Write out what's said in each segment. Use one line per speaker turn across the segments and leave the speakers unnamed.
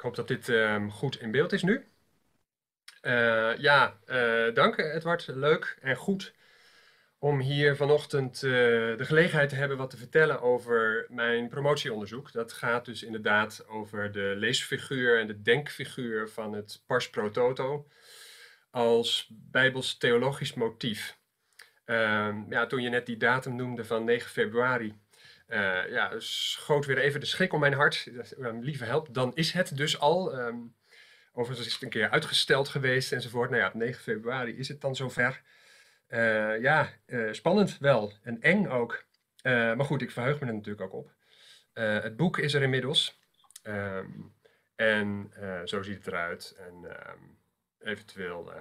Ik hoop dat dit ehm, goed in beeld is nu. Eh, ja, uh, dank Edward. Leuk en goed om hier vanochtend eh, de gelegenheid te hebben wat te vertellen over mijn promotieonderzoek. Dat gaat dus inderdaad over de leesfiguur en de denkfiguur van het pars pro toto als bijbels theologisch motief. Ehm, ja, toen je net die datum noemde van 9 februari uh, ja, schoot weer even de schrik om mijn hart. lieve help, dan is het dus al. Ehm, overigens is het een keer uitgesteld geweest enzovoort. Nou ja, op 9 februari is het dan zover. Eh, ja, eh, spannend wel en eng ook. maar goed, ik verheug me er natuurlijk ook op. het boek is er inmiddels. Ehm, en zo ziet het eruit. En ehm, eventueel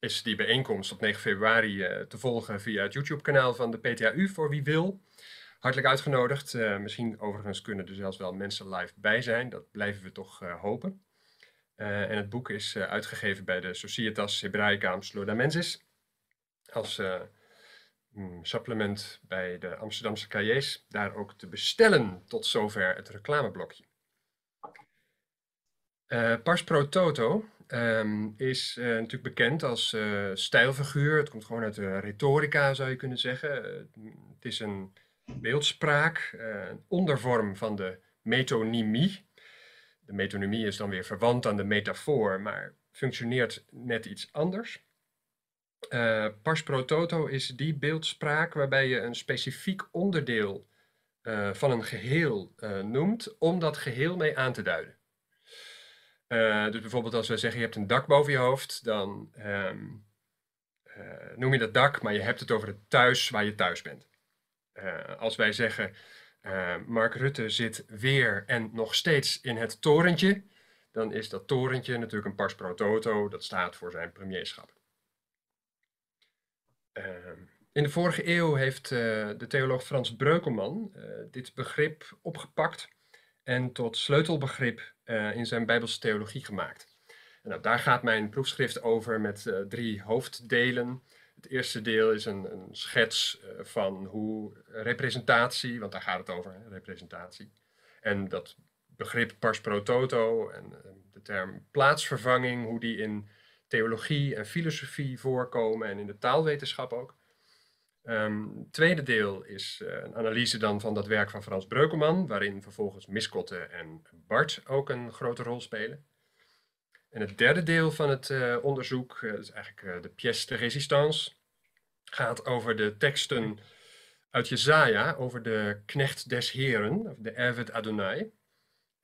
is die bijeenkomst op 9 februari te volgen via het YouTube-kanaal van de PTAU voor wie wil hartelijk uitgenodigd. Eh, misschien overigens kunnen er zelfs wel mensen live bij zijn. Dat blijven we toch eh, hopen. Eh, en het boek is uitgegeven bij de Societas Hebraica Amsterdamensis Als mm, supplement bij de Amsterdamse cahiers. Daar ook te bestellen tot zover het reclameblokje. Pars pro toto ehm, is natuurlijk bekend als stijlfiguur. Het komt gewoon uit de retorica, zou je kunnen zeggen. het is een beeldspraak, eh, een ondervorm van de metonymie. De metonymie is dan weer verwant aan de metafoor, maar functioneert net iets anders. Uh, pars pro toto is die beeldspraak waarbij je een specifiek onderdeel eh, van een geheel noemt om dat geheel mee aan te duiden. dus bijvoorbeeld als we zeggen je hebt een dak boven je hoofd, dan ehm, noem je dat dak, maar je hebt het over het thuis waar je thuis bent. Eh, als wij zeggen, eh, Mark Rutte zit weer en nog steeds in het torentje, dan is dat torentje natuurlijk een pars pro toto, dat staat voor zijn premierschap. Ehm, in de vorige eeuw heeft eh, de theoloog Frans Breukelman dit begrip opgepakt en tot sleutelbegrip in zijn Bijbelse theologie gemaakt. Nou, daar gaat mijn proefschrift over met drie hoofddelen. Het eerste deel is een, schets eh, van hoe representatie, want daar gaat het over, representatie. En dat begrip pars pro toto en eh, de term plaatsvervanging, hoe die in theologie en filosofie voorkomen en in de taalwetenschap ook. Ehm, het tweede deel is eh, een analyse dan van dat werk van Frans Breukelman, waarin vervolgens Miskotte en Bart ook een grote rol spelen. En het derde deel van het eh, onderzoek, eh, dat is eigenlijk eh, de pièce de résistance, gaat over de teksten uit Jezaja, over de knecht des heren, of de Ervet Adonai.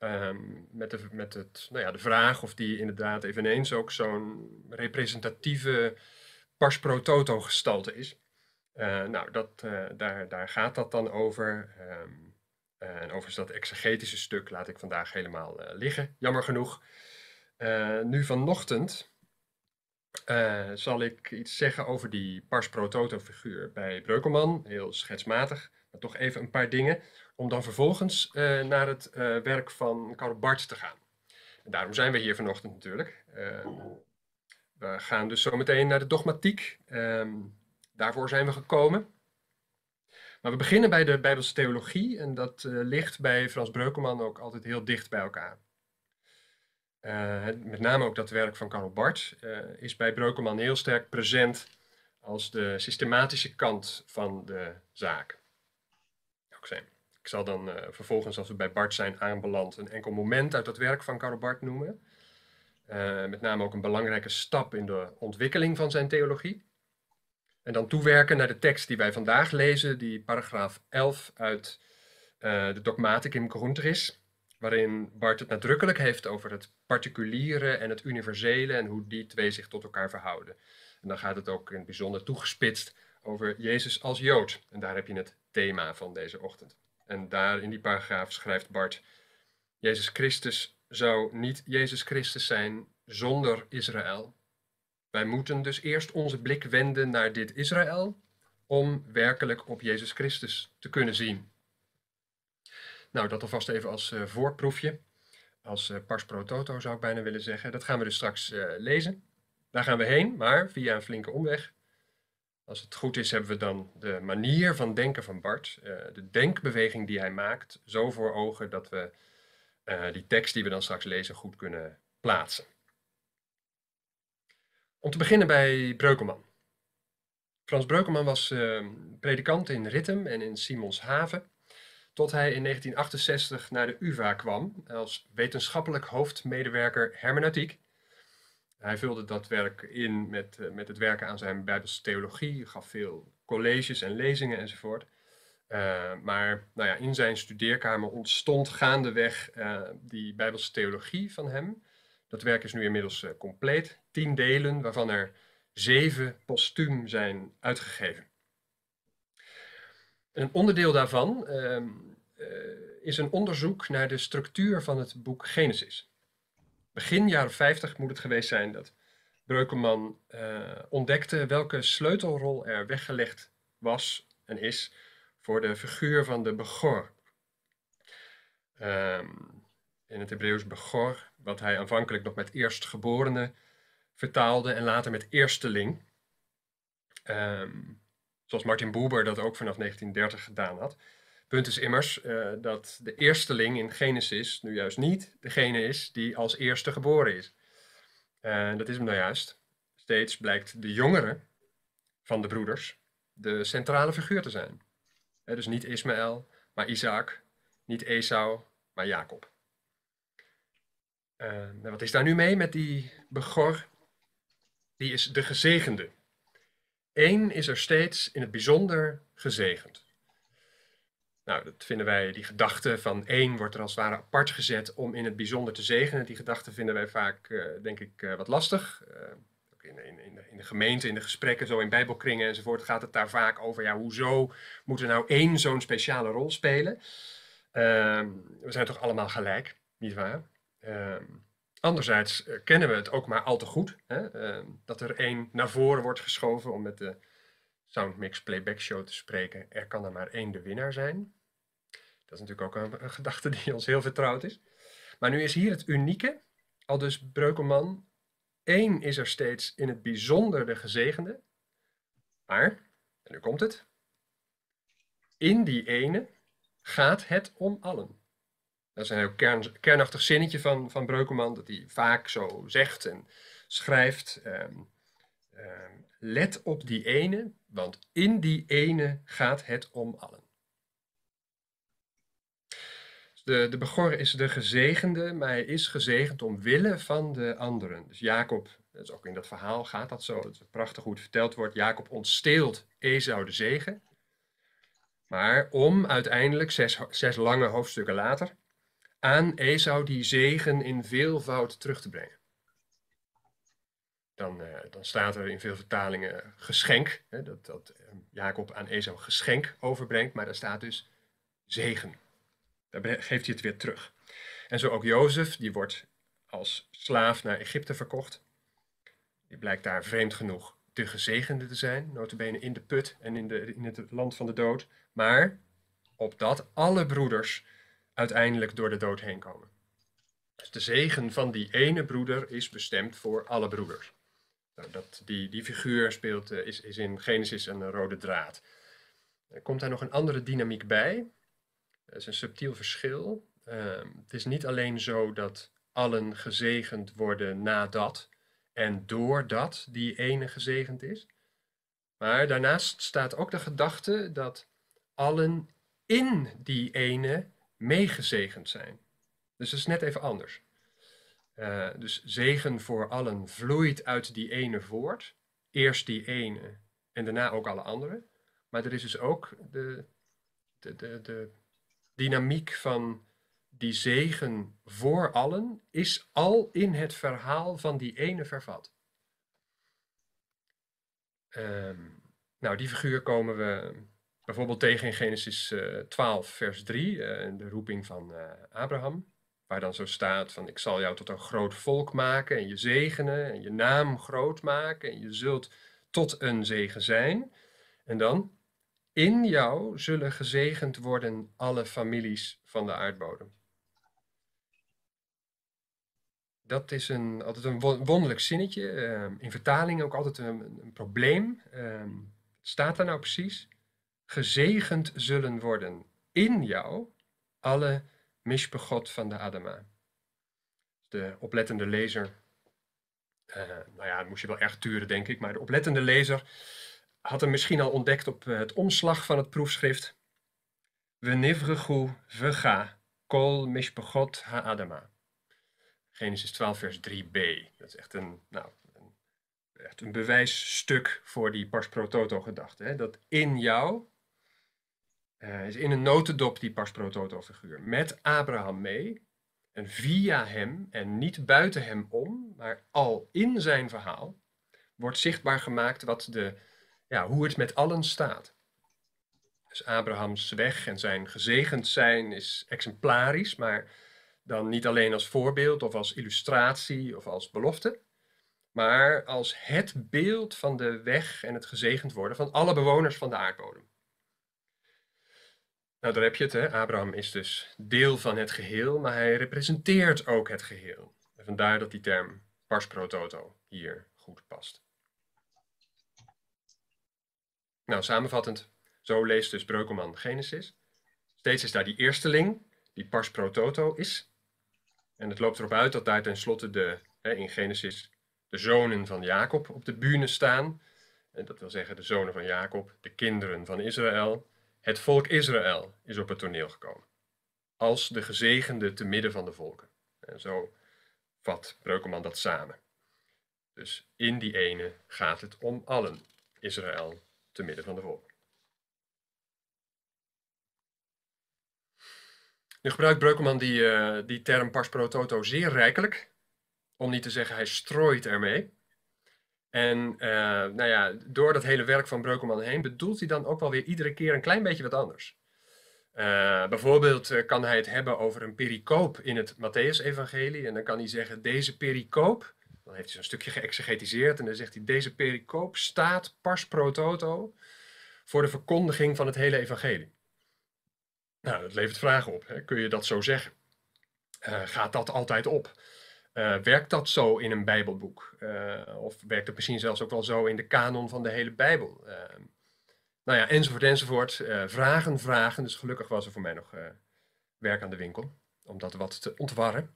Um, met de, met het, nou ja, de vraag of die inderdaad eveneens ook zo'n representatieve pars pro toto gestalte is. nou, dat, daar, daar gaat dat dan over. Ehm, en overigens dat exegetische stuk laat ik vandaag helemaal liggen, jammer genoeg. Eh, nu vanochtend eh, zal ik iets zeggen over die Pars Pro figuur bij Breukelman. Heel schetsmatig, maar toch even een paar dingen. Om dan vervolgens eh, naar het werk van Karl Barth te gaan. En daarom zijn we hier vanochtend natuurlijk. Ehm, we gaan dus zo meteen naar de dogmatiek. Ehm, daarvoor zijn we gekomen. Maar we beginnen bij de Bijbelse theologie en dat ligt bij Frans Breukelman ook altijd heel dicht bij elkaar. Eh, met name ook dat werk van Karl Barth eh, is bij Breukelman heel sterk present als de systematische kant van de zaak. Ik zal dan eh, vervolgens, als we bij Barth zijn aanbeland, een enkel moment uit dat werk van Karl Barth noemen. met name ook een belangrijke stap in de ontwikkeling van zijn theologie. En dan toewerken naar de tekst die wij vandaag lezen, die paragraaf 11 uit uh, de Dogmaticum is waarin Bart het nadrukkelijk heeft over het particuliere en het universele en hoe die twee zich tot elkaar verhouden. En dan gaat het ook in het bijzonder toegespitst over Jezus als Jood. En daar heb je het thema van deze ochtend. En daar in die paragraaf schrijft Bart: Jezus Christus zou niet Jezus Christus zijn zonder Israël. Wij moeten dus eerst onze blik wenden naar dit Israël om werkelijk op Jezus Christus te kunnen zien. Nou, dat alvast even als eh, voorproefje. Als uh, pars pro toto zou ik bijna willen zeggen. Dat gaan we dus straks eh, lezen. Daar gaan we heen, maar via een flinke omweg. Als het goed is, hebben we dan de manier van denken van Bart, de denkbeweging die hij maakt, zo voor ogen dat we die tekst die we dan straks lezen goed kunnen plaatsen. Om te beginnen bij Breukelman. Frans Breukelman was predikant in Rittem en in Simonshaven tot hij in 1968 naar de UvA kwam als wetenschappelijk hoofdmedewerker hermeneutiek. Hij vulde dat werk in met, eh, met het werken aan zijn Bijbelse theologie, gaf veel colleges en lezingen enzovoort. Eh, maar nou ja, in zijn studeerkamer ontstond gaandeweg eh, die Bijbelse theologie van hem. Dat werk is nu inmiddels compleet, tien delen, waarvan er zeven postuum zijn uitgegeven. Een onderdeel daarvan ehm, eh, is een onderzoek naar de structuur van het boek Genesis. Begin jaren 50 moet het geweest zijn dat Breukelman eh, ontdekte welke sleutelrol er weggelegd was en is voor de figuur van de Begor. Ehm, in het Hebreeuws Begor, wat hij aanvankelijk nog met eerstgeborene vertaalde en later met eersteling. Um, Zoals Martin Buber dat ook vanaf 1930 gedaan had. Punt is immers eh, dat de eersteling in Genesis nu juist niet degene is die als eerste geboren is. Uh, dat is hem nou juist. Steeds blijkt de jongere van de broeders de centrale figuur te zijn. dus niet Ismaël, maar Isaac. Niet Esau, maar Jacob. Eh, wat is daar nu mee met die Begor? Die is de gezegende. Eén is er steeds in het bijzonder gezegend. Nou, dat vinden wij, die gedachte van één wordt er als het ware apart gezet om in het bijzonder te zegenen. Die gedachte vinden wij vaak, eh, denk ik, eh, wat lastig. Eh, in, in, in, de, gemeente, in de gesprekken, zo in bijbelkringen enzovoort, gaat het daar vaak over, ja, hoezo moet er nou één zo'n speciale rol spelen? Ehm, we zijn toch allemaal gelijk, nietwaar? Ehm, Anderzijds eh, kennen we het ook maar al te goed. Hè? Eh, dat er één naar voren wordt geschoven om met de Soundmix Playback Show te spreken. Er kan er maar één de winnaar zijn. Dat is natuurlijk ook een, gedachte die ons heel vertrouwd is. Maar nu is hier het unieke, al dus Breukelman. één is er steeds in het bijzonder de gezegende. Maar, en nu komt het. In die ene gaat het om allen. Dat is een heel kern, kernachtig zinnetje van, van Breukelman, dat hij vaak zo zegt en schrijft. Ehm, ehm, let op die ene, want in die ene gaat het om allen. De, de begor is de gezegende, maar hij is gezegend omwille van de anderen. Dus Jacob, dat is ook in dat verhaal gaat dat zo, dat prachtig hoe het verteld wordt. Jacob ontsteelt Esau de zegen. Maar om uiteindelijk, zes, zes lange hoofdstukken later, aan Esau die zegen in veelvoud terug te brengen. Dan, eh, dan staat er in veel vertalingen geschenk, hè, dat, dat eh, Jacob aan Esau geschenk overbrengt, maar daar staat dus zegen. Daar geeft hij het weer terug. En zo ook Jozef, die wordt als slaaf naar Egypte verkocht. Die blijkt daar vreemd genoeg de gezegende te zijn, notabene in de put en in, de, in het land van de dood. Maar opdat alle broeders uiteindelijk door de dood heen komen. Dus de zegen van die ene broeder is bestemd voor alle broeders. Nou, dat, die, die figuur speelt, eh, is, is in Genesis een rode draad. Er komt daar nog een andere dynamiek bij. Dat is een subtiel verschil. Ehm, het is niet alleen zo dat allen gezegend worden nadat en doordat die ene gezegend is. Maar daarnaast staat ook de gedachte dat allen in die ene meegezegend zijn. Dus dat is net even anders. Eh, dus zegen voor allen vloeit uit die ene voort. Eerst die ene en daarna ook alle anderen. Maar er is dus ook de, de, de, de dynamiek van die zegen voor allen is al in het verhaal van die ene vervat. Ehm, nou, die figuur komen we Bijvoorbeeld tegen Genesis 12, eh, vers 3, eh, de roeping van eh, Abraham, waar dan zo staat van ik zal jou tot een groot volk maken en je zegenen en je naam groot maken en je zult tot een zegen zijn. En dan, in jou zullen gezegend worden alle families van de aardbodem. Dat is een, altijd een wonderlijk zinnetje. Ehm, in vertaling ook altijd een, een probleem. Ehm, staat daar nou precies? gezegend zullen worden in jou alle mishbegot van de Adama. De oplettende lezer, eh, nou ja, dat moest je wel erg duren denk ik, maar de oplettende lezer had hem misschien al ontdekt op eh, het omslag van het proefschrift. We nivregu vega kol mishbegot ha-adama. Genesis 12 vers 3b. Dat is echt een, nou, een, echt een bewijsstuk voor die pars pro toto gedachte. Hè? Dat in jou eh, is in een notendop die pas Toto figuur. Met Abraham mee en via hem en niet buiten hem om, maar al in zijn verhaal wordt zichtbaar gemaakt wat de, ja, hoe het met allen staat. Dus Abrahams weg en zijn gezegend zijn is exemplarisch, maar dan niet alleen als voorbeeld of als illustratie of als belofte, maar als het beeld van de weg en het gezegend worden van alle bewoners van de aardbodem. Nou, daar heb je het. Hè? Abraham is dus deel van het geheel, maar hij representeert ook het geheel. En vandaar dat die term pars pro toto hier goed past. Nou, samenvattend, zo leest dus Breukelman Genesis. Steeds is daar die eersteling, die pars pro toto is. En het loopt erop uit dat daar tenslotte de, hè, in Genesis de zonen van Jacob op de bühne staan. En dat wil zeggen de zonen van Jacob, de kinderen van Israël. Het volk Israël is op het toneel gekomen. Als de gezegende te midden van de volken. En zo vat Breukelman dat samen. Dus in die ene gaat het om allen Israël te midden van de volken. Nu gebruikt Breukelman die, eh, die term pars pro toto zeer rijkelijk. Om niet te zeggen hij strooit ermee. En eh, nou ja, door dat hele werk van Breukeman heen bedoelt hij dan ook wel weer iedere keer een klein beetje wat anders. Eh, bijvoorbeeld eh, kan hij het hebben over een pericoop in het Matthäus-evangelie. En dan kan hij zeggen, deze pericoop, dan heeft hij zo'n stukje geëxegetiseerd. En dan zegt hij, deze pericoop staat pas pro toto voor de verkondiging van het hele evangelie. Nou, dat levert vragen op. Hè? Kun je dat zo zeggen? gaat dat altijd op? Eh, werkt dat zo in een Bijbelboek? Eh, of werkt het misschien zelfs ook wel zo in de kanon van de hele Bijbel? Ehm, nou ja, enzovoort, enzovoort. Eh, vragen, vragen. Dus gelukkig was er voor mij nog werk aan de winkel om dat wat te ontwarren.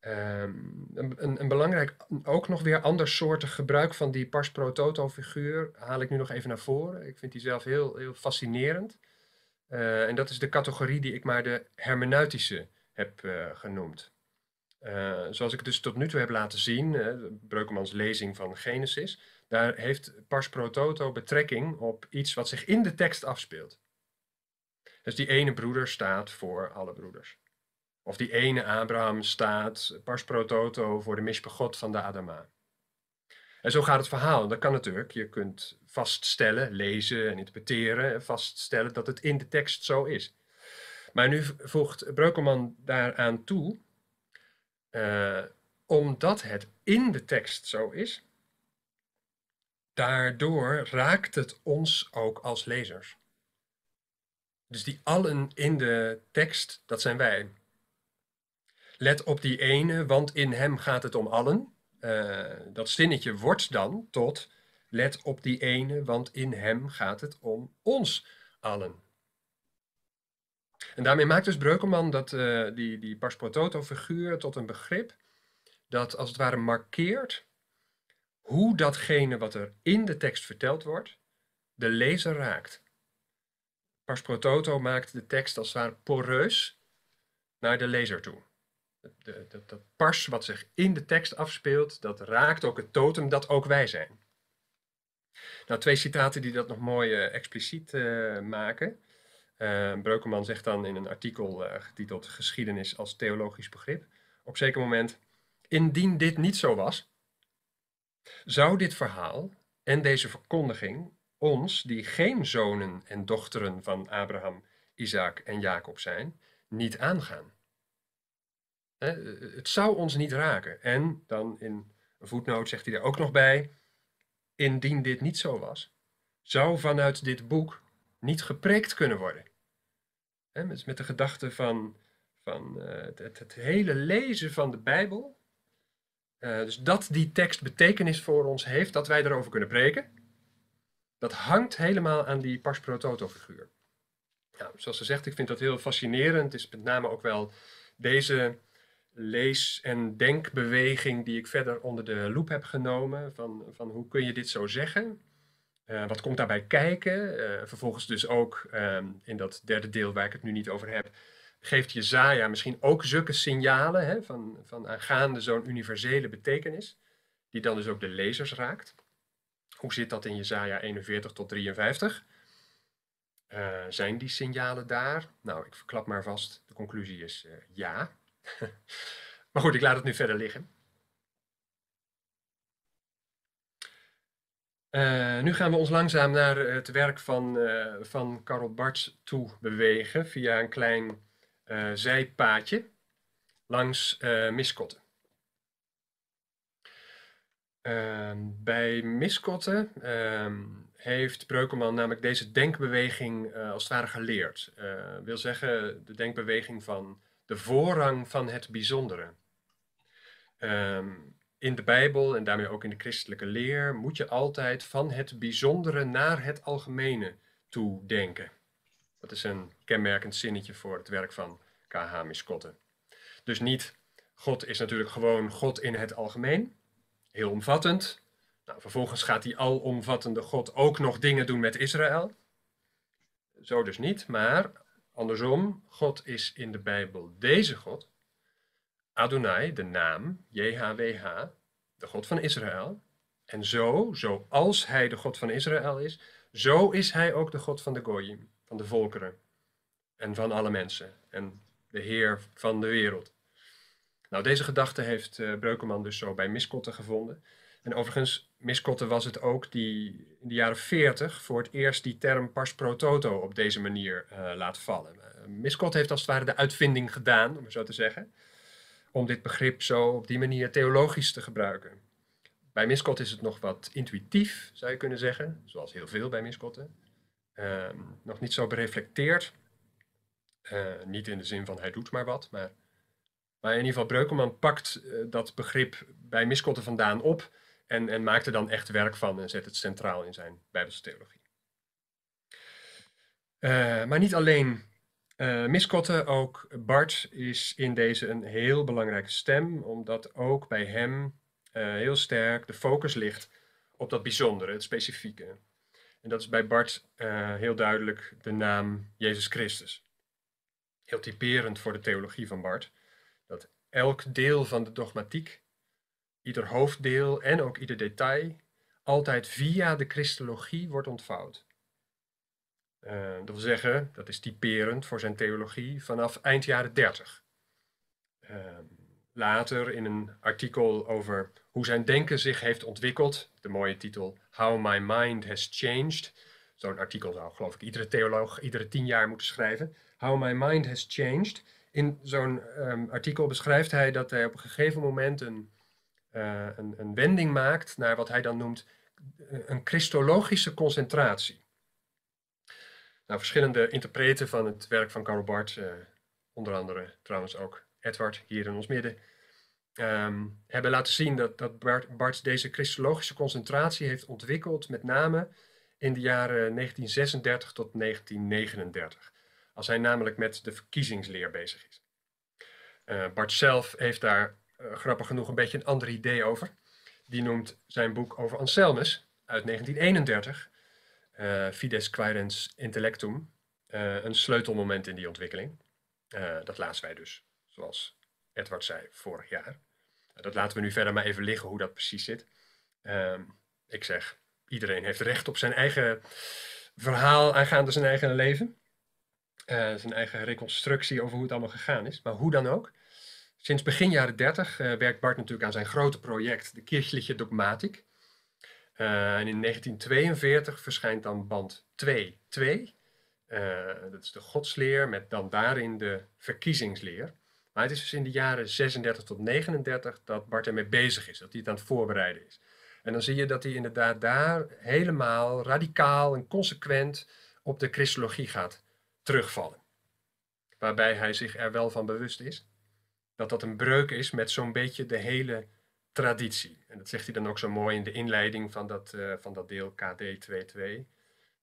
Ehm, een, een, belangrijk, ook nog weer andersoortig gebruik van die Pars Pro figuur haal ik nu nog even naar voren. Ik vind die zelf heel, heel fascinerend. en dat is de categorie die ik maar de hermeneutische heb genoemd. Eh, zoals ik het dus tot nu toe heb laten zien, uh, eh, Breukemans lezing van Genesis, daar heeft pars pro toto betrekking op iets wat zich in de tekst afspeelt. Dus die ene broeder staat voor alle broeders. Of die ene Abraham staat pars pro toto voor de misbegot van de Adama. En zo gaat het verhaal. Dat kan natuurlijk. Je kunt vaststellen, lezen en interpreteren, vaststellen dat het in de tekst zo is. Maar nu voegt Breukelman daaraan toe eh, omdat het in de tekst zo is, daardoor raakt het ons ook als lezers. Dus die allen in de tekst, dat zijn wij. Let op die ene, want in hem gaat het om allen. Eh, dat zinnetje wordt dan tot let op die ene, want in hem gaat het om ons allen. En daarmee maakt dus Breukelman dat, uh, die, die Pasquatotto-figuur tot een begrip dat als het ware markeert hoe datgene wat er in de tekst verteld wordt, de lezer raakt. Pasquatotto maakt de tekst als het ware poreus naar de lezer toe. Dat pars wat zich in de tekst afspeelt, dat raakt ook het totem dat ook wij zijn. Nou, twee citaten die dat nog mooi eh, expliciet eh, maken. Uh, zegt dan in een artikel eh, getiteld Geschiedenis als theologisch begrip op zeker moment: Indien dit niet zo was, zou dit verhaal en deze verkondiging ons, die geen zonen en dochteren van Abraham, Isaac en Jacob zijn, niet aangaan. Eh, het zou ons niet raken. En dan in een voetnoot zegt hij er ook nog bij: Indien dit niet zo was, zou vanuit dit boek niet gepreekt kunnen worden. He, met, met de gedachte van, van eh, het, het, hele lezen van de Bijbel. Eh, dus dat die tekst betekenis voor ons heeft, dat wij erover kunnen preken. Dat hangt helemaal aan die pas pro figuur. Nou, zoals gezegd, ik vind dat heel fascinerend. Het is met name ook wel deze lees- en denkbeweging die ik verder onder de loep heb genomen. Van, van hoe kun je dit zo zeggen? Eh, wat komt daarbij kijken? Eh, vervolgens dus ook ehm, in dat derde deel waar ik het nu niet over heb, geeft Jezaja misschien ook zulke signalen hè, van, van aangaande zo'n universele betekenis, die dan dus ook de lezers raakt. Hoe zit dat in Jezaja 41 tot 53? Eh, zijn die signalen daar? Nou, ik verklap maar vast, de conclusie is ja. maar goed, ik laat het nu verder liggen. Eh, nu gaan we ons langzaam naar eh, het werk van, eh, van Karel Barts toe bewegen via een klein zijpaadje langs Miskotten. Ehm, bij Miskotten ehm, heeft Preukenman namelijk deze denkbeweging als het ware geleerd. wil zeggen, de denkbeweging van de voorrang van het bijzondere. Ehm, in de Bijbel en daarmee ook in de christelijke leer moet je altijd van het bijzondere naar het algemene toe denken. Dat is een kenmerkend zinnetje voor het werk van K.H. Miskotte. Dus niet God is natuurlijk gewoon God in het algemeen, heel omvattend. Nou, vervolgens gaat die alomvattende God ook nog dingen doen met Israël. Zo dus niet, maar andersom, God is in de Bijbel deze God Adonai, de naam, JHWH, de God van Israël. En zo, zoals hij de God van Israël is, zo is hij ook de God van de Goyim, van de volkeren en van alle mensen en de Heer van de wereld. Nou, deze gedachte heeft uh, Breukelman dus zo bij Miskotten gevonden. En overigens, Miskotten was het ook die in de jaren 40 voor het eerst die term pars pro op deze manier eh, laat vallen. Eh, Miskot heeft als het ware de uitvinding gedaan, om het zo te zeggen om dit begrip zo op die manier theologisch te gebruiken. Bij Miskot is het nog wat intuïtief, zou je kunnen zeggen, zoals heel veel bij Miskotten. Ehm, nog niet zo bereflecteerd. Eh, niet in de zin van hij doet maar wat, maar, maar in ieder geval Breukelman pakt eh, dat begrip bij Miskotten vandaan op en, en maakt er dan echt werk van en zet het centraal in zijn Bijbelse theologie. Eh, maar niet alleen uh, ook Bart, is in deze een heel belangrijke stem, omdat ook bij hem eh, heel sterk de focus ligt op dat bijzondere, het specifieke. En dat is bij Bart eh, heel duidelijk de naam Jezus Christus. Heel typerend voor de theologie van Bart, dat elk deel van de dogmatiek, ieder hoofddeel en ook ieder detail, altijd via de Christologie wordt ontvouwd. Eh, dat wil zeggen, dat is typerend voor zijn theologie vanaf eind jaren 30. Ehm, later in een artikel over hoe zijn denken zich heeft ontwikkeld, de mooie titel How My Mind Has Changed. Zo'n artikel zou geloof ik iedere theoloog iedere tien jaar moeten schrijven. How My Mind Has Changed. In zo'n ehm, artikel beschrijft hij dat hij op een gegeven moment een, eh, een wending maakt naar wat hij dan noemt eh, een christologische concentratie. Nou, verschillende interpreten van het werk van Karl Barth, eh, onder andere trouwens ook Edward hier in ons midden, ehm, hebben laten zien dat, dat Barth, deze christologische concentratie heeft ontwikkeld, met name in de jaren 1936 tot 1939, als hij namelijk met de verkiezingsleer bezig is. Uh, eh, Bart zelf heeft daar eh, grappig genoeg een beetje een ander idee over. Die noemt zijn boek over Anselmus uit 1931 eh, Fides Quaerens Intellectum eh, een sleutelmoment in die ontwikkeling. Eh, dat lazen wij dus, zoals Edward zei, vorig jaar. dat laten we nu verder maar even liggen hoe dat precies zit. Ehm, ik zeg, iedereen heeft recht op zijn eigen verhaal aangaande zijn eigen leven. zijn eigen reconstructie over hoe het allemaal gegaan is. Maar hoe dan ook. Sinds begin jaren 30 werkt Bart natuurlijk aan zijn grote project, de Kirchliche dogmatiek. Eh, en in 1942 verschijnt dan band 2, 2. Eh, dat is de godsleer met dan daarin de verkiezingsleer. Maar het is dus in de jaren 36 tot 39 dat Bart ermee bezig is, dat hij het aan het voorbereiden is. En dan zie je dat hij inderdaad daar helemaal radicaal en consequent op de christologie gaat terugvallen. Waarbij hij zich er wel van bewust is dat dat een breuk is met zo'n beetje de hele traditie. En dat zegt hij dan ook zo mooi in de inleiding van dat, eh, van dat deel KD 2.2.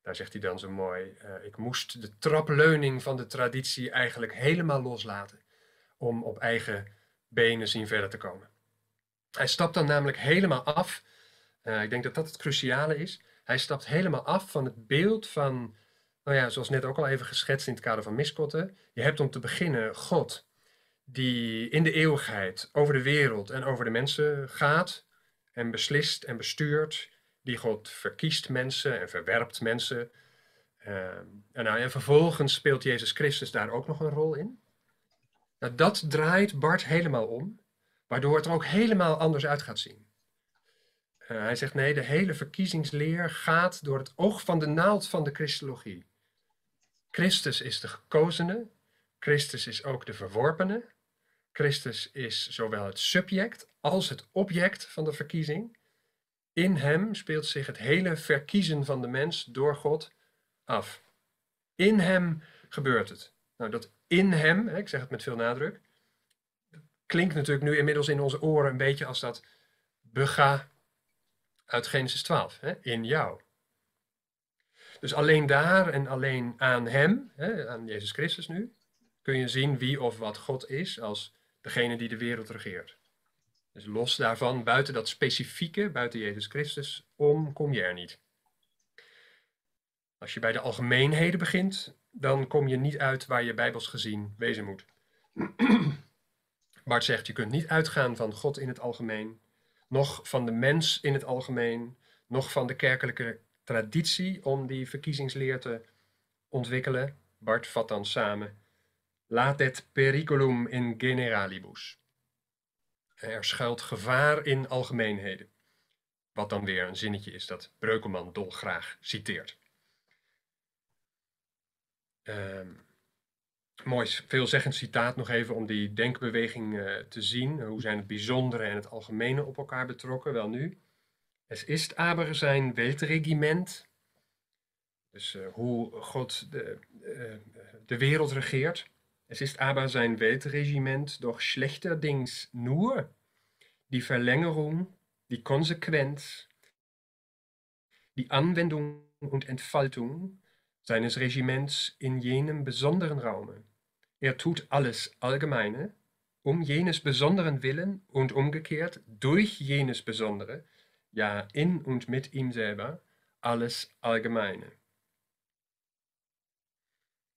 Daar zegt hij dan zo mooi, eh, ik moest de trapleuning van de traditie eigenlijk helemaal loslaten om op eigen benen zien verder te komen. Hij stapt dan namelijk helemaal af, eh, ik denk dat dat het cruciale is, hij stapt helemaal af van het beeld van, nou ja, zoals net ook al even geschetst in het kader van Miskotten, je hebt om te beginnen God die in de eeuwigheid over de wereld en over de mensen gaat, en beslist en bestuurt. Die God verkiest mensen en verwerpt mensen. Ehm, en, nou, en vervolgens speelt Jezus Christus daar ook nog een rol in. Nou, dat draait Bart helemaal om, waardoor het er ook helemaal anders uit gaat zien. Eh, hij zegt nee, de hele verkiezingsleer gaat door het oog van de naald van de Christologie. Christus is de gekozene, Christus is ook de verworpene, Christus is zowel het subject als het object van de verkiezing. In hem speelt zich het hele verkiezen van de mens door God af. In hem gebeurt het. Nou, dat in hem, ik zeg het met veel nadruk, klinkt natuurlijk nu inmiddels in onze oren een beetje als dat bega uit Genesis 12, in jou. Dus alleen daar en alleen aan hem, aan Jezus Christus nu, kun je zien wie of wat God is als degene die de wereld regeert. Dus los daarvan, buiten dat specifieke, buiten Jezus Christus, om kom je er niet. Als je bij de algemeenheden begint, dan kom je niet uit waar je bijbels gezien wezen moet. Bart zegt, je kunt niet uitgaan van God in het algemeen, nog van de mens in het algemeen, nog van de kerkelijke traditie om die verkiezingsleer te ontwikkelen. Bart vat dan samen Latet periculum in generalibus. Er schuilt gevaar in algemeenheden. Wat dan weer een zinnetje is dat Breukelman dolgraag citeert. Um, mooi, veelzeggend citaat nog even om die denkbeweging eh, te zien. Hoe zijn het bijzondere en het algemene op elkaar betrokken? Wel nu, es ist aber sein Weltregiment. Dus eh, hoe God de, eh, de wereld regeert. Es ist aber sein Weltregiment doch schlechterdings nur die Verlängerung, die Konsequenz, die Anwendung und Entfaltung seines Regiments in jenem besonderen Raume. Er tut alles Allgemeine um jenes besonderen Willen und umgekehrt durch jenes Besondere, ja in und mit ihm selber, alles Allgemeine.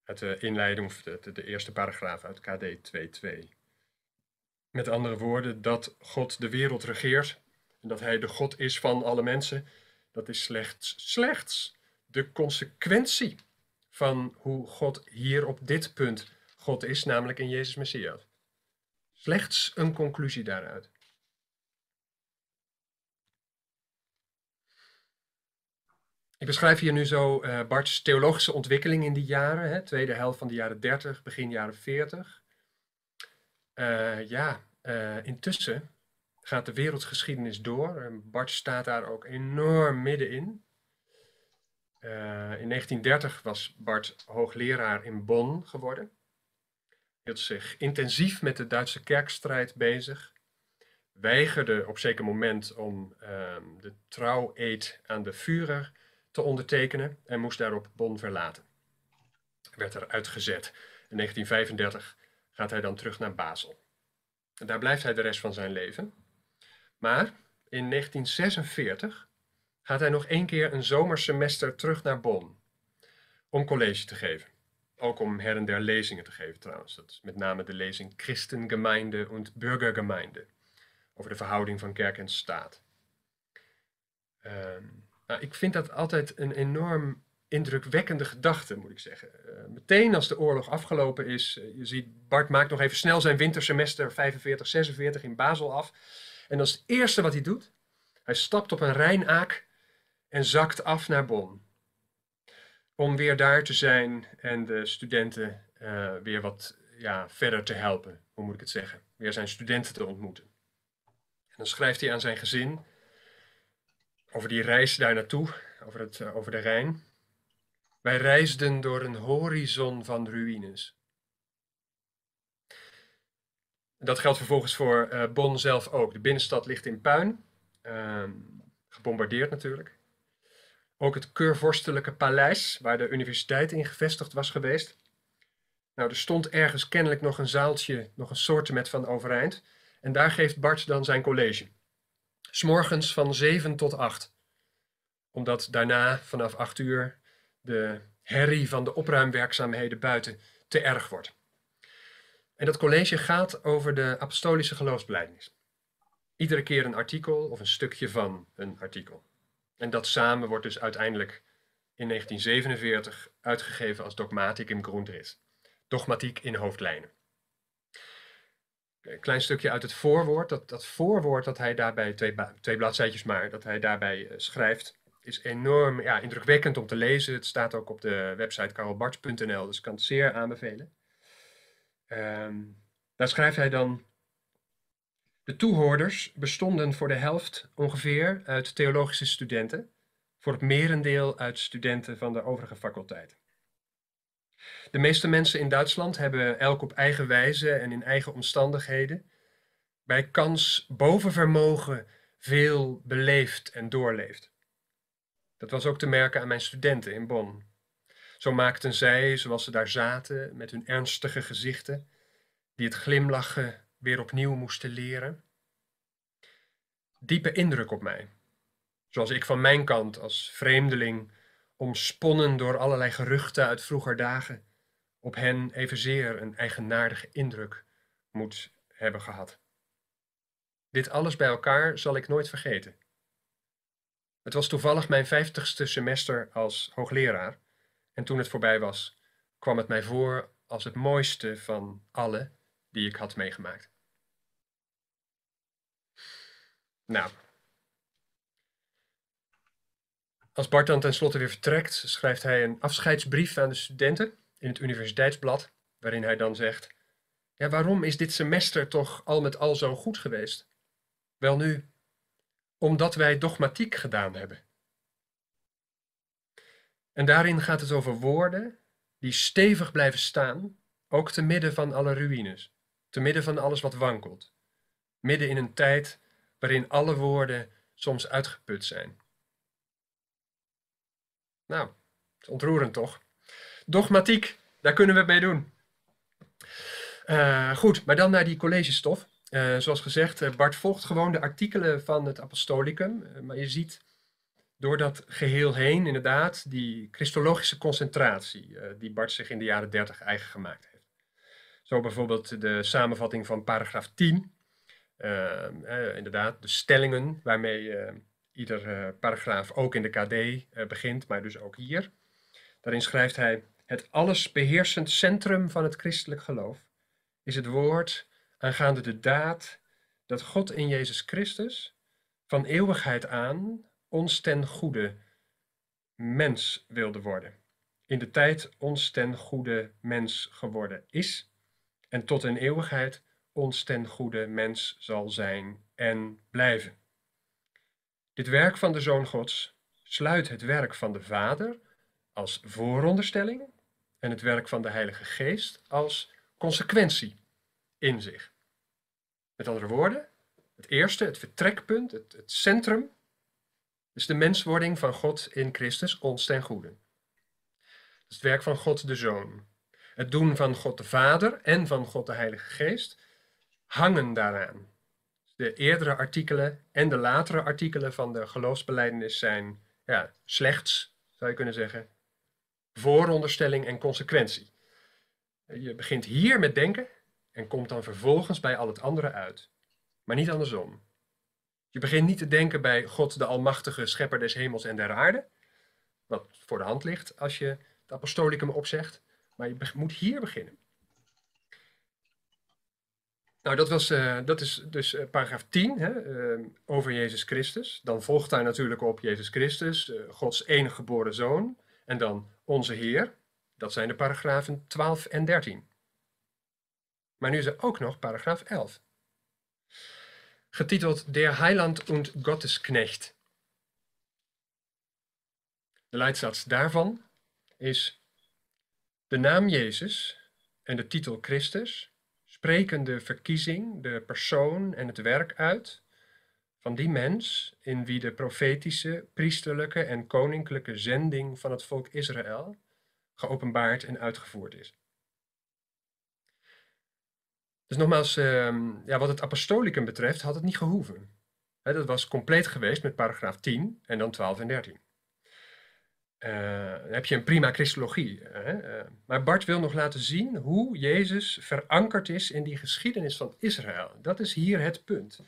uit de eh, inleiding of de, de eerste paragraaf uit KD 2.2. Met andere woorden, dat God de wereld regeert en dat Hij de God is van alle mensen, dat is slechts, slechts de consequentie van hoe God hier op dit punt God is, namelijk in Jezus Messias. Slechts een conclusie daaruit. Ik beschrijf hier nu zo eh, Bart's theologische ontwikkeling in die jaren, hè, tweede helft van de jaren 30, begin jaren 40. Eh, ja, eh, intussen gaat de wereldgeschiedenis door. En Bart staat daar ook enorm middenin. in 1930 was Bart hoogleraar in Bonn geworden. Hij hield zich intensief met de Duitse kerkstrijd bezig weigerde op zeker moment om ehm, de trouw-eed aan de Führer te ondertekenen en moest daarop Bonn verlaten. Hij werd er uitgezet. In 1935 gaat hij dan terug naar Basel. En daar blijft hij de rest van zijn leven. Maar in 1946 gaat hij nog één keer een zomersemester terug naar Bonn om college te geven. Ook om her en der lezingen te geven trouwens. Dat is met name de lezing Christengemeinde und Bürgergemeinde over de verhouding van kerk en staat. Um, nou, ik vind dat altijd een enorm indrukwekkende gedachte, moet ik zeggen. Eh, meteen als de oorlog afgelopen is, eh, je ziet, Bart maakt nog even snel zijn wintersemester 45, 46 in Basel af. En dat is het eerste wat hij doet. Hij stapt op een Rijnaak en zakt af naar Bonn. Om weer daar te zijn en de studenten eh, weer wat ja, verder te helpen, hoe moet ik het zeggen. Weer zijn studenten te ontmoeten. En dan schrijft hij aan zijn gezin over die reis daar naartoe, over, het, eh, over de Rijn. Wij reisden door een horizon van ruïnes. Dat geldt vervolgens voor uh, Bonn zelf ook. De binnenstad ligt in puin, ehm, gebombardeerd natuurlijk. Ook het keurvorstelijke paleis, waar de universiteit in gevestigd was geweest. Nou, er stond ergens kennelijk nog een zaaltje, nog een soort met van overeind. En daar geeft Bart dan zijn college. S'morgens van 7 tot 8. Omdat daarna vanaf 8 uur de herrie van de opruimwerkzaamheden buiten te erg wordt. En dat college gaat over de apostolische geloofsbelijdenis. Iedere keer een artikel of een stukje van een artikel. En dat samen wordt dus uiteindelijk in 1947 uitgegeven als Dogmatik im Grundriss. Dogmatiek in hoofdlijnen een klein stukje uit het voorwoord. Dat, dat voorwoord dat hij daarbij, twee, twee bladzijtjes maar, dat hij daarbij eh, schrijft, is enorm ja, indrukwekkend om te lezen. Het staat ook op de website karelbarts.nl, dus ik kan het zeer aanbevelen. Um, daar schrijft hij dan. De toehoorders bestonden voor de helft ongeveer uit theologische studenten, voor het merendeel uit studenten van de overige faculteiten. De meeste mensen in Duitsland hebben elk op eigen wijze en in eigen omstandigheden bij kans boven vermogen veel beleefd en doorleefd. Dat was ook te merken aan mijn studenten in Bonn. Zo maakten zij, zoals ze daar zaten, met hun ernstige gezichten, die het glimlachen weer opnieuw moesten leren, diepe indruk op mij. Zoals ik van mijn kant als vreemdeling omsponnen door allerlei geruchten uit vroeger dagen, op hen evenzeer een eigenaardige indruk moet hebben gehad. Dit alles bij elkaar zal ik nooit vergeten. Het was toevallig mijn vijftigste semester als hoogleraar, en toen het voorbij was, kwam het mij voor als het mooiste van alle die ik had meegemaakt. Nou, Als Bart dan tenslotte weer vertrekt, schrijft hij een afscheidsbrief aan de studenten in het Universiteitsblad, waarin hij dan zegt: Ja, waarom is dit semester toch al met al zo goed geweest? Welnu, omdat wij dogmatiek gedaan hebben. En daarin gaat het over woorden die stevig blijven staan, ook te midden van alle ruïnes, te midden van alles wat wankelt, midden in een tijd waarin alle woorden soms uitgeput zijn. Nou, is ontroerend toch? Dogmatiek, daar kunnen we het mee doen. Eh, goed, maar dan naar die collegestof. Eh, zoals gezegd, eh, Bart volgt gewoon de artikelen van het Apostolicum. maar je ziet door dat geheel heen inderdaad die christologische concentratie die Bart zich in de jaren dertig eigen gemaakt heeft. Zo bijvoorbeeld de samenvatting van paragraaf 10. inderdaad, de stellingen waarmee ieder eh, paragraaf ook in de KD eh, begint, maar dus ook hier. Daarin schrijft hij: Het allesbeheersend centrum van het christelijk geloof is het woord aangaande de daad dat God in Jezus Christus van eeuwigheid aan ons ten goede mens wilde worden. In de tijd ons ten goede mens geworden is en tot in eeuwigheid ons ten goede mens zal zijn en blijven. Dit werk van de Zoon Gods sluit het werk van de Vader als vooronderstelling en het werk van de Heilige Geest als consequentie in zich. Met andere woorden, het eerste, het vertrekpunt, het, centrum, is de menswording van God in Christus ons ten goede. het werk van God de Zoon. Het doen van God de Vader en van God de Heilige Geest hangen daaraan de eerdere artikelen en de latere artikelen van de geloofsbeleidenis zijn ja, slechts, zou je kunnen zeggen, vooronderstelling en consequentie. Je begint hier met denken en komt dan vervolgens bij al het andere uit. Maar niet andersom. Je begint niet te denken bij God, de Almachtige Schepper des Hemels en der Aarde, wat voor de hand ligt als je het apostolicum opzegt, maar je moet hier beginnen. Nou, dat, was, eh, dat is dus eh, paragraaf 10 hè, eh, over Jezus Christus. Dan volgt daar natuurlijk op Jezus Christus, Gods enige geboren zoon. En dan onze Heer. Dat zijn de paragrafen 12 en 13. Maar nu is er ook nog paragraaf 11. Getiteld Der Heiland und Gottesknecht. De leidsatz daarvan is de naam Jezus en de titel Christus de verkiezing, de persoon en het werk uit van die mens in wie de profetische, priesterlijke en koninklijke zending van het volk Israël geopenbaard en uitgevoerd is. Dus nogmaals, ehm, ja, wat het apostolicum betreft had het niet gehoeven. dat was compleet geweest met paragraaf 10 en dan 12 en 13 dan eh, heb je een prima christologie. Hè? Eh, maar Bart wil nog laten zien hoe Jezus verankerd is in die geschiedenis van Israël. Dat is hier het punt.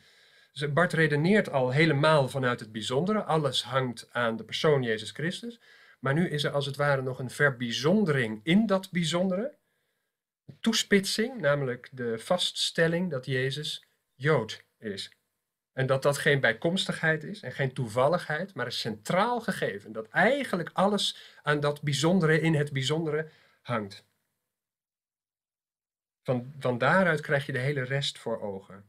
Dus Bart redeneert al helemaal vanuit het bijzondere. Alles hangt aan de persoon Jezus Christus. Maar nu is er als het ware nog een verbijzondering in dat bijzondere. Een toespitsing, namelijk de vaststelling dat Jezus Jood is. En dat dat geen bijkomstigheid is en geen toevalligheid, maar een centraal gegeven. Dat eigenlijk alles aan dat bijzondere in het bijzondere hangt. Van, van daaruit krijg je de hele rest voor ogen.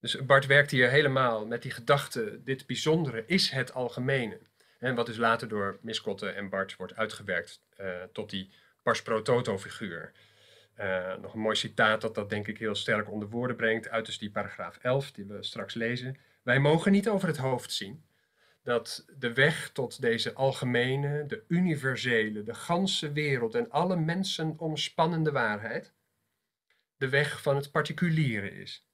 Dus Bart werkt hier helemaal met die gedachte: dit bijzondere is het algemene. En wat dus later door Miskotte en Bart wordt uitgewerkt eh, tot die Pars Pro figuur. Eh, nog een mooi citaat dat dat denk ik heel sterk onder woorden brengt, uit dus die paragraaf 11 die we straks lezen. Wij mogen niet over het hoofd zien dat de weg tot deze algemene, de universele, de ganse wereld en alle mensen omspannende waarheid de weg van het particuliere is.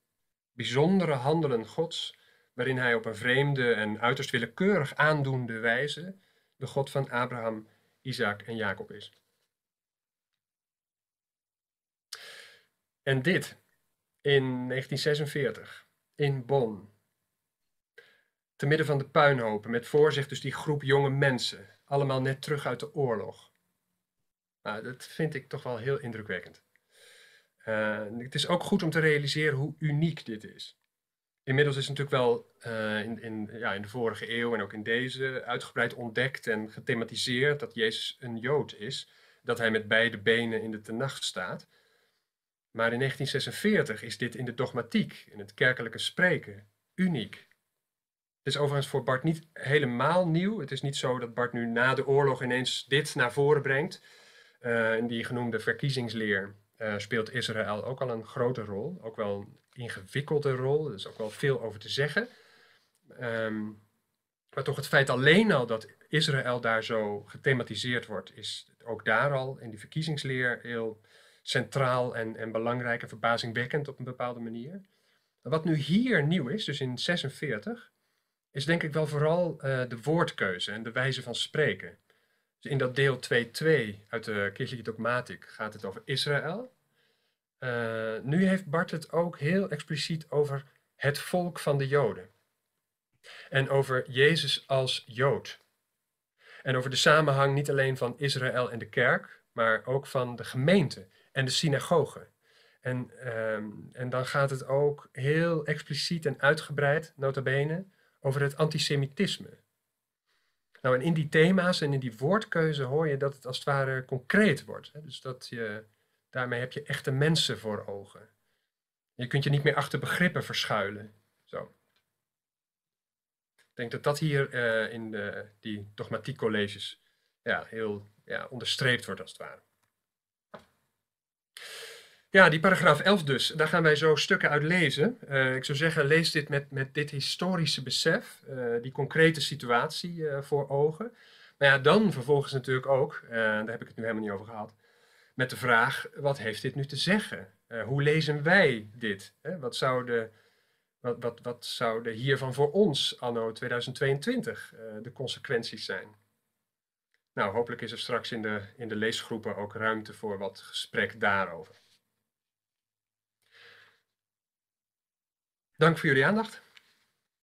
Bijzondere handelen Gods, waarin hij op een vreemde en uiterst willekeurig aandoende wijze de God van Abraham, Isaac en Jacob is. En dit in 1946 in Bonn. Te midden van de puinhopen, met voorzicht dus die groep jonge mensen, allemaal net terug uit de oorlog. Nou, dat vind ik toch wel heel indrukwekkend. Eh, het is ook goed om te realiseren hoe uniek dit is. Inmiddels is natuurlijk wel eh, in, in, ja, in de vorige eeuw en ook in deze uitgebreid ontdekt en gethematiseerd dat Jezus een Jood is. Dat hij met beide benen in de tenacht staat. Maar in 1946 is dit in de dogmatiek, in het kerkelijke spreken, uniek. Het is overigens voor Bart niet helemaal nieuw. Het is niet zo dat Bart nu na de oorlog ineens dit naar voren brengt. in eh, die genoemde verkiezingsleer eh, speelt Israël ook al een grote rol. Ook wel een ingewikkelde rol. Er is ook wel veel over te zeggen. Ehm, maar toch het feit alleen al dat Israël daar zo gethematiseerd wordt, is ook daar al in die verkiezingsleer heel centraal en, en belangrijk en verbazingwekkend op een bepaalde manier. Wat nu hier nieuw is, dus in 46, is denk ik wel vooral eh, de woordkeuze en de wijze van spreken. Dus in dat deel 2.2 uit de kirchliche dogmatiek gaat het over Israël. Eh, nu heeft Bart het ook heel expliciet over het volk van de Joden. En over Jezus als Jood. En over de samenhang niet alleen van Israël en de kerk, maar ook van de gemeente en de synagogen. En, ehm, en dan gaat het ook heel expliciet en uitgebreid, nota bene over het antisemitisme. Nou, en in die thema's en in die woordkeuze hoor je dat het als het ware concreet wordt. Hè? Dus dat je, daarmee heb je echte mensen voor ogen. Je kunt je niet meer achter begrippen verschuilen. Zo. Ik denk dat dat hier eh, in de, die dogmatiekcolleges ja, heel ja, onderstreept wordt als het ware. Ja, die paragraaf 11 dus, daar gaan wij zo stukken uit lezen. Eh, ik zou zeggen, lees dit met, met dit historische besef, eh, die concrete situatie eh, voor ogen. Maar ja, dan vervolgens natuurlijk ook, daar heb ik het nu helemaal niet over gehad, met de vraag, wat heeft dit nu te zeggen? hoe lezen wij dit? Wat, zou wat, wat, wat zouden hiervan voor ons anno 2022 de consequenties zijn? Nou, hopelijk is er straks in de, in de leesgroepen ook ruimte voor wat gesprek daarover. Dank voor jullie aandacht.